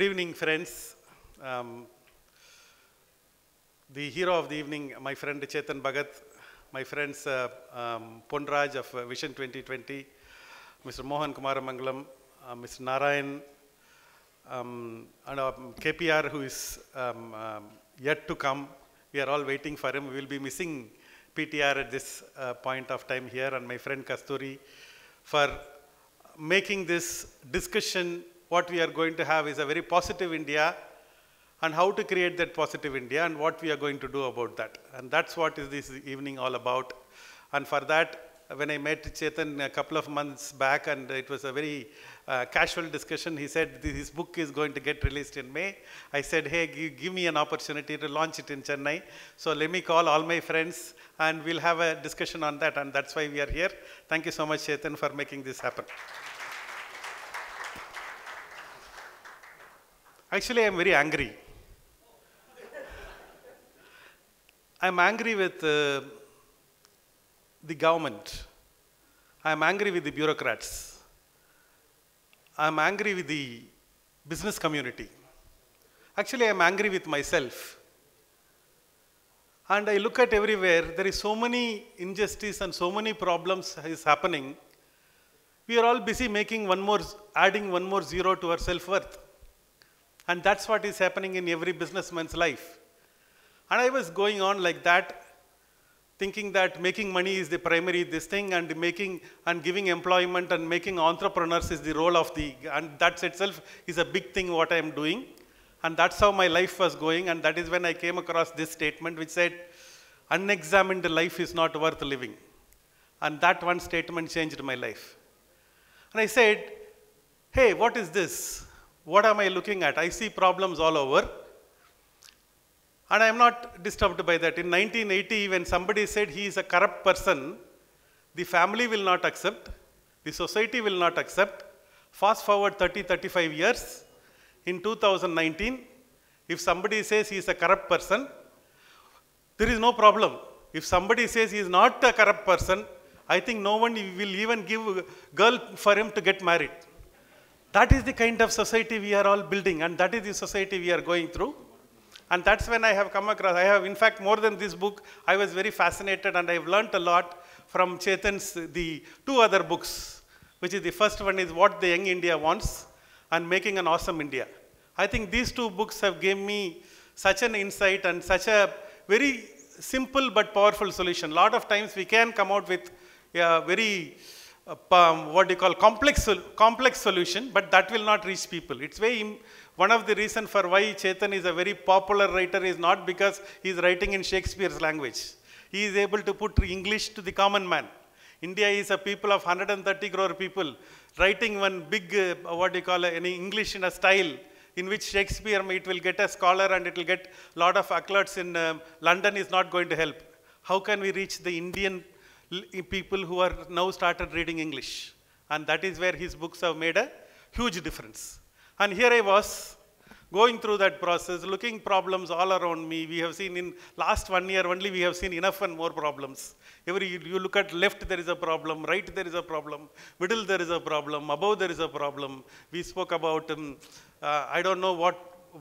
Good evening, friends. Um, the hero of the evening, my friend Chetan Bhagat, my friends uh, um, Ponraj of uh, Vision 2020, Mr. Mohan Kumaramangalam, uh, Mr. Narayan, um, and uh, um, KPR, who is um, um, yet to come. We are all waiting for him. We will be missing PTR at this uh, point of time here, and my friend Kasturi for making this discussion what we are going to have is a very positive India and how to create that positive India and what we are going to do about that. And that's what is this evening all about. And for that, when I met Chetan a couple of months back, and it was a very uh, casual discussion, he said his book is going to get released in May. I said, hey, give, give me an opportunity to launch it in Chennai. So let me call all my friends, and we'll have a discussion on that. And that's why we are here. Thank you so much, Chetan, for making this happen. Actually, I am very angry. I am angry with uh, the government. I am angry with the bureaucrats. I am angry with the business community. Actually, I am angry with myself. And I look at everywhere, there is so many injustice and so many problems is happening. We are all busy making one more, adding one more zero to our self-worth. And that's what is happening in every businessman's life. And I was going on like that, thinking that making money is the primary this thing, and making and giving employment and making entrepreneurs is the role of the, and that itself is a big thing what I am doing. And that's how my life was going, and that is when I came across this statement which said, unexamined life is not worth living. And that one statement changed my life. And I said, hey, what is this? What am I looking at? I see problems all over. And I am not disturbed by that. In 1980, when somebody said he is a corrupt person, the family will not accept, the society will not accept. Fast forward 30, 35 years, in 2019, if somebody says he is a corrupt person, there is no problem. If somebody says he is not a corrupt person, I think no one will even give girl for him to get married. That is the kind of society we are all building and that is the society we are going through. And that's when I have come across, I have in fact more than this book, I was very fascinated and I've learnt a lot from Chetan's, the two other books, which is the first one is What the Young India Wants and Making an Awesome India. I think these two books have given me such an insight and such a very simple but powerful solution. A lot of times we can come out with a very um, what do you call complex, complex solution, but that will not reach people. It's very one of the reason for why Chetan is a very popular writer is not because he's writing in Shakespeare's language. He is able to put English to the common man. India is a people of 130 crore people writing one big, uh, what do you call, any English in a style in which Shakespeare, it will get a scholar and it will get lot of accolades in um, London is not going to help. How can we reach the Indian people who are now started reading English. And that is where his books have made a huge difference. And here I was going through that process, looking problems all around me. We have seen in last one year only, we have seen enough and more problems. Every you look at left, there is a problem. Right, there is a problem. Middle, there is a problem. Above, there is a problem. We spoke about, um, uh, I don't know what,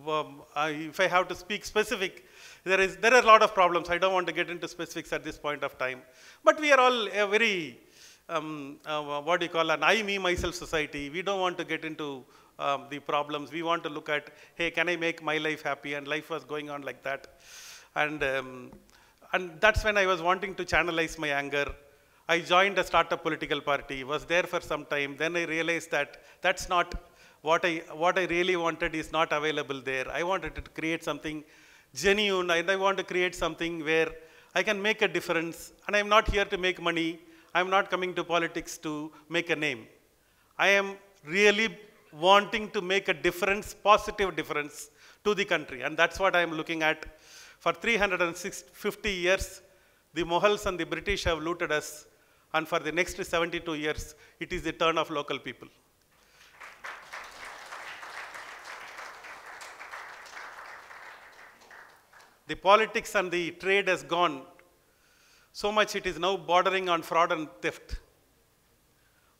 um, I, uh, if I have to speak specific, there, is, there are a lot of problems. I don't want to get into specifics at this point of time. But we are all a very, um, uh, what do you call an I, me, myself society. We don't want to get into um, the problems. We want to look at, hey, can I make my life happy? And life was going on like that. And, um, and that's when I was wanting to channelize my anger I joined a startup political party, was there for some time. Then I realized that that's not what I, what I really wanted is not available there. I wanted to create something genuine and I want to create something where I can make a difference and I'm not here to make money. I'm not coming to politics to make a name. I am really wanting to make a difference, positive difference to the country. And that's what I'm looking at. For 350 years, the Mohals and the British have looted us. And for the next 72 years, it is the turn of local people. The politics and the trade has gone so much it is now bordering on fraud and theft.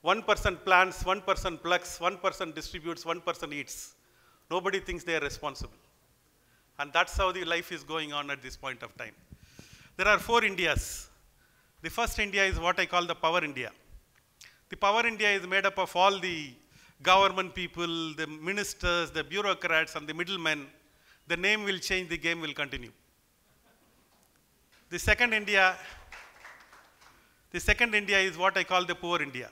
One person plants, one person plucks, one person distributes, one person eats. Nobody thinks they are responsible. And that's how the life is going on at this point of time. There are four Indias. The first India is what I call the power India. The power India is made up of all the government people, the ministers, the bureaucrats, and the middlemen the name will change, the game will continue. The second India, the second India is what I call the poor India.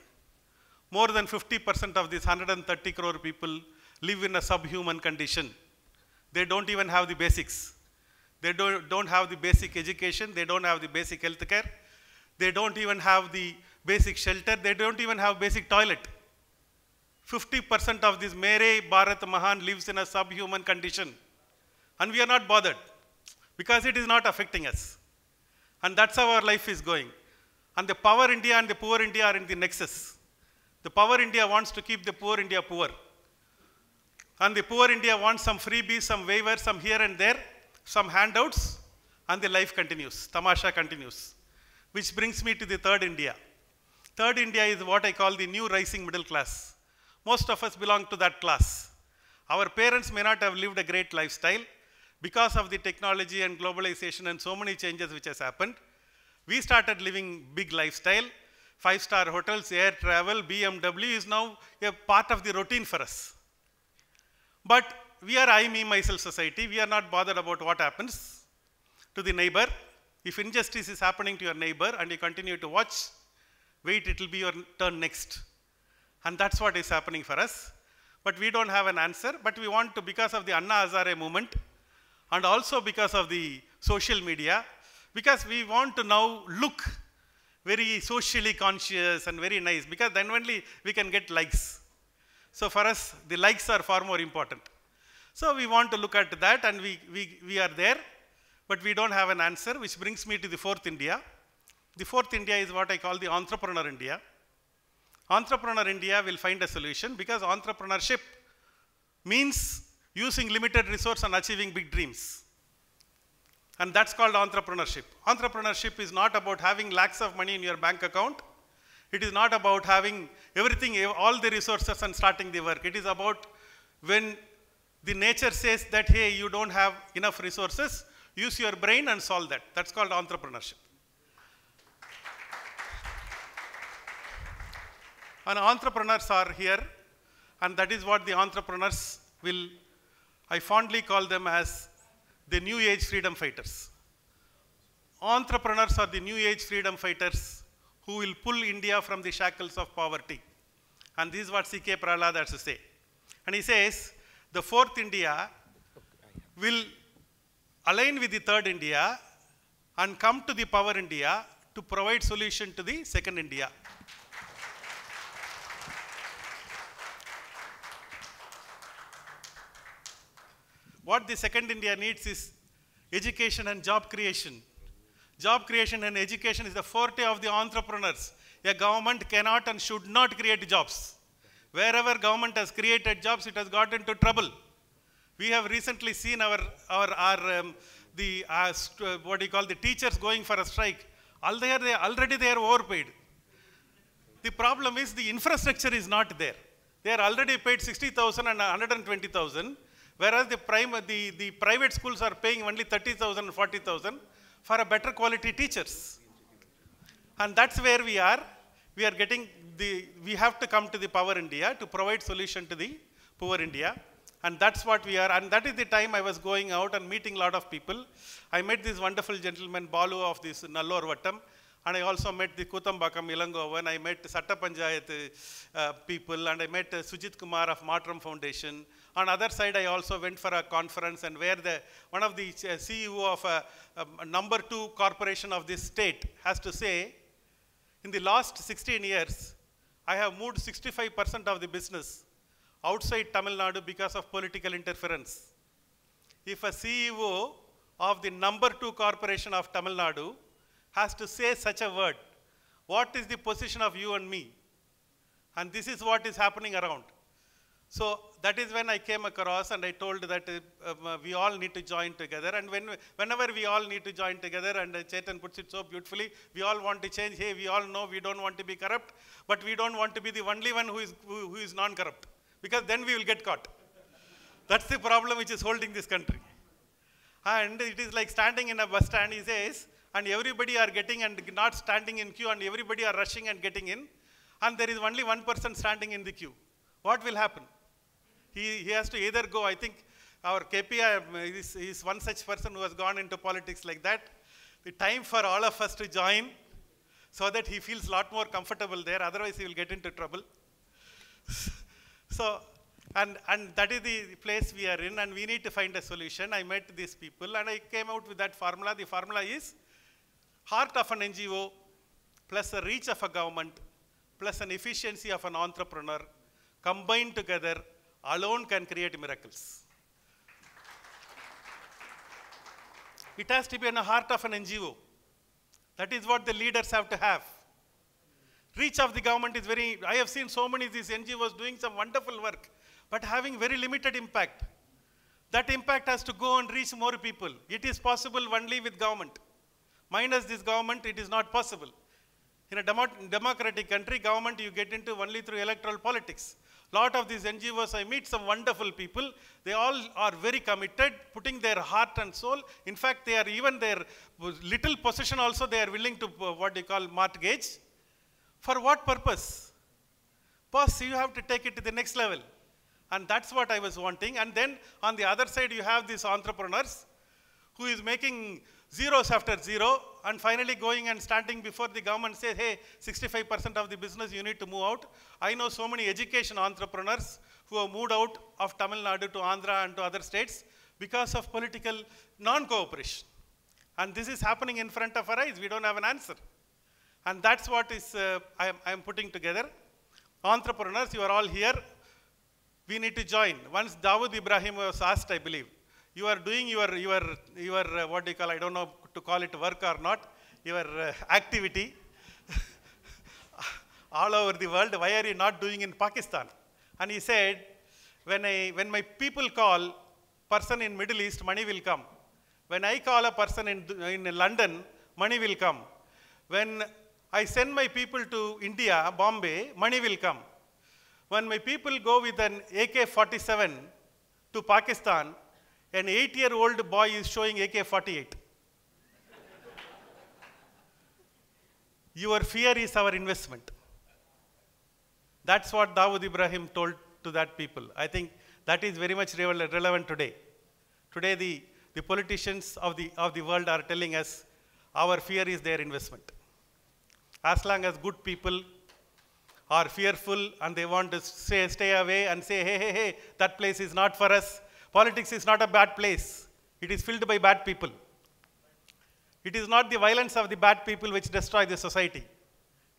More than 50% of these 130 crore people live in a subhuman condition. They don't even have the basics. They don't, don't have the basic education. They don't have the basic health care. They don't even have the basic shelter. They don't even have basic toilet. 50% of this Mere Bharat Mahan lives in a subhuman condition. And we are not bothered because it is not affecting us. And that's how our life is going. And the power India and the poor India are in the nexus. The power India wants to keep the poor India poor. And the poor India wants some freebies, some waivers, some here and there, some handouts, and the life continues. Tamasha continues. Which brings me to the third India. Third India is what I call the new rising middle class. Most of us belong to that class. Our parents may not have lived a great lifestyle, because of the technology and globalization and so many changes which has happened, we started living big lifestyle, five-star hotels, air travel, BMW is now a part of the routine for us. But we are I, me, myself society, we are not bothered about what happens to the neighbor. If injustice is happening to your neighbor and you continue to watch, wait, it will be your turn next. And that's what is happening for us. But we don't have an answer, but we want to, because of the Anna Hazare movement, and also because of the social media, because we want to now look very socially conscious and very nice, because then only we can get likes. So for us, the likes are far more important. So we want to look at that and we, we, we are there, but we don't have an answer, which brings me to the fourth India. The fourth India is what I call the entrepreneur India. Entrepreneur India will find a solution because entrepreneurship means using limited resource and achieving big dreams. And that's called entrepreneurship. Entrepreneurship is not about having lakhs of money in your bank account. It is not about having everything, all the resources and starting the work. It is about when the nature says that, hey, you don't have enough resources, use your brain and solve that. That's called entrepreneurship. and entrepreneurs are here, and that is what the entrepreneurs will I fondly call them as the new age freedom fighters. Entrepreneurs are the new age freedom fighters who will pull India from the shackles of poverty. And this is what C.K. Prahlad has to say. And he says, the fourth India will align with the third India and come to the power India to provide solution to the second India. What the second India needs is education and job creation. Job creation and education is the forte of the entrepreneurs. A government cannot and should not create jobs. Wherever government has created jobs, it has got into trouble. We have recently seen our, our, our um, the, uh, uh what you call, the teachers going for a strike. All they are, they, already they are overpaid. The problem is the infrastructure is not there. They are already paid 60,000 and 120,000. Whereas the, prime, the, the private schools are paying only 30,000, 40,000 for a better quality teachers. And that's where we are. We are getting the, we have to come to the power India to provide solution to the poor India. And that's what we are. And that is the time I was going out and meeting a lot of people. I met this wonderful gentleman, Balu of this Nallur Vattam. And I also met the Kuthambakam Ilangovan. I met Satta Panchayat uh, people. And I met uh, Sujit Kumar of Matram Foundation. On other side, I also went for a conference and where the, one of the CEO uh, of a, a um, number two corporation of this state has to say, in the last 16 years, I have moved 65% of the business outside Tamil Nadu because of political interference. If a CEO of the number two corporation of Tamil Nadu has to say such a word, what is the position of you and me? And this is what is happening around. So that is when I came across and I told that uh, um, uh, we all need to join together. And when, whenever we all need to join together, and Chetan puts it so beautifully, we all want to change. Hey, we all know we don't want to be corrupt, but we don't want to be the only one who is, who, who is non-corrupt. Because then we will get caught. That's the problem which is holding this country. And it is like standing in a bus stand, he says, and everybody are getting and not standing in queue, and everybody are rushing and getting in. And there is only one person standing in the queue. What will happen? He, he has to either go, I think our KPI is, is one such person who has gone into politics like that. The time for all of us to join so that he feels a lot more comfortable there, otherwise he will get into trouble. so, and, and that is the place we are in and we need to find a solution. I met these people and I came out with that formula. The formula is heart of an NGO plus the reach of a government plus an efficiency of an entrepreneur combined together alone can create miracles. It has to be in the heart of an NGO. That is what the leaders have to have. Reach of the government is very, I have seen so many of these NGOs doing some wonderful work, but having very limited impact. That impact has to go and reach more people. It is possible only with government. Minus this government, it is not possible. In a democratic country, government you get into only through electoral politics lot of these NGOs, I meet some wonderful people. They all are very committed, putting their heart and soul. In fact, they are even their little possession also, they are willing to, uh, what you call, mortgage. For what purpose? Boss, you have to take it to the next level. And that's what I was wanting. And then on the other side, you have these entrepreneurs who is making zeros after zero, and finally going and standing before the government say, hey, 65% of the business you need to move out. I know so many education entrepreneurs who have moved out of Tamil Nadu to Andhra and to other states because of political non-cooperation. And this is happening in front of our eyes. We don't have an answer. And that's what is uh, I, am, I am putting together. Entrepreneurs, you are all here. We need to join. Once Dawood Ibrahim was asked, I believe, you are doing your, your, your uh, what do you call, I don't know to call it work or not, your uh, activity all over the world. Why are you not doing in Pakistan? And he said, when, I, when my people call person in Middle East, money will come. When I call a person in, in London, money will come. When I send my people to India, Bombay, money will come. When my people go with an AK-47 to Pakistan, an eight-year-old boy is showing AK-48. Your fear is our investment. That's what Dawood Ibrahim told to that people. I think that is very much relevant today. Today, the, the politicians of the, of the world are telling us our fear is their investment. As long as good people are fearful and they want to stay, stay away and say, hey, hey, hey, that place is not for us, Politics is not a bad place. It is filled by bad people. It is not the violence of the bad people which destroy the society.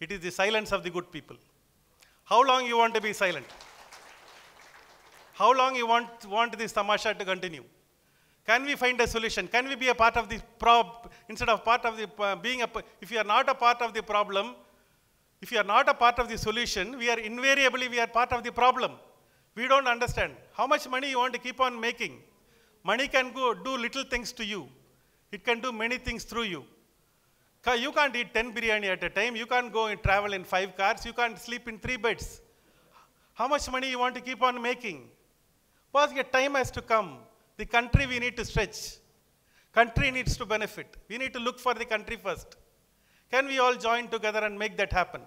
It is the silence of the good people. How long you want to be silent? How long you want, want this tamasha to continue? Can we find a solution? Can we be a part of the prob instead of part of the uh, being a if you are not a part of the problem, if you are not a part of the solution, we are invariably we are part of the problem. We don't understand. How much money you want to keep on making? Money can go, do little things to you. It can do many things through you. You can't eat 10 biryani at a time. You can't go and travel in five cars. You can't sleep in three beds. How much money you want to keep on making? Because your time has to come. The country we need to stretch. Country needs to benefit. We need to look for the country first. Can we all join together and make that happen?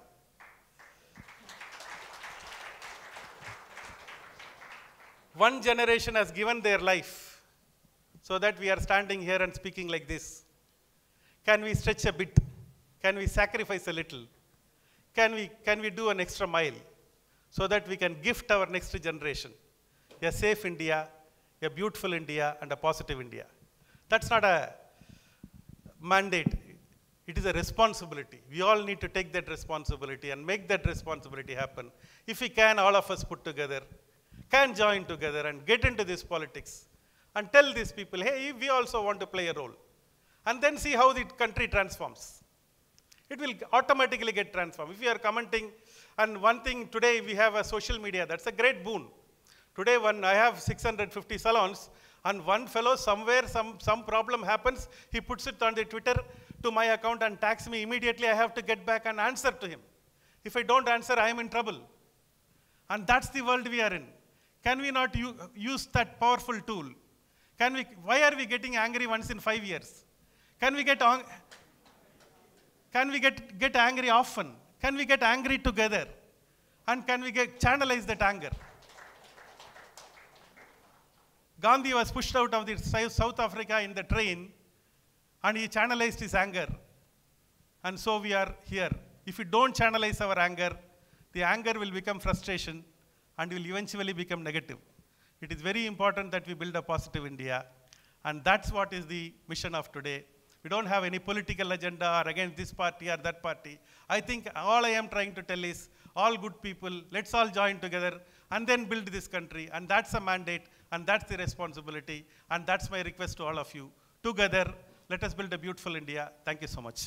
One generation has given their life so that we are standing here and speaking like this. Can we stretch a bit? Can we sacrifice a little? Can we, can we do an extra mile so that we can gift our next generation a safe India, a beautiful India, and a positive India? That's not a mandate. It is a responsibility. We all need to take that responsibility and make that responsibility happen. If we can, all of us put together, can join together and get into this politics and tell these people, hey, we also want to play a role. And then see how the country transforms. It will automatically get transformed. If you are commenting, and one thing today we have a social media, that's a great boon. Today when I have 650 salons, and one fellow somewhere, some, some problem happens, he puts it on the Twitter to my account and tags me immediately, I have to get back and answer to him. If I don't answer, I am in trouble. And that's the world we are in. Can we not use that powerful tool? Can we, why are we getting angry once in five years? Can we get, can we get, get angry often? Can we get angry together? And can we get, channelize that anger? Gandhi was pushed out of the South Africa in the train and he channelized his anger. And so we are here. If we don't channelize our anger, the anger will become frustration and will eventually become negative. It is very important that we build a positive India, and that's what is the mission of today. We don't have any political agenda or against this party or that party. I think all I am trying to tell is all good people, let's all join together and then build this country. And that's a mandate and that's the responsibility. And that's my request to all of you. Together, let us build a beautiful India. Thank you so much.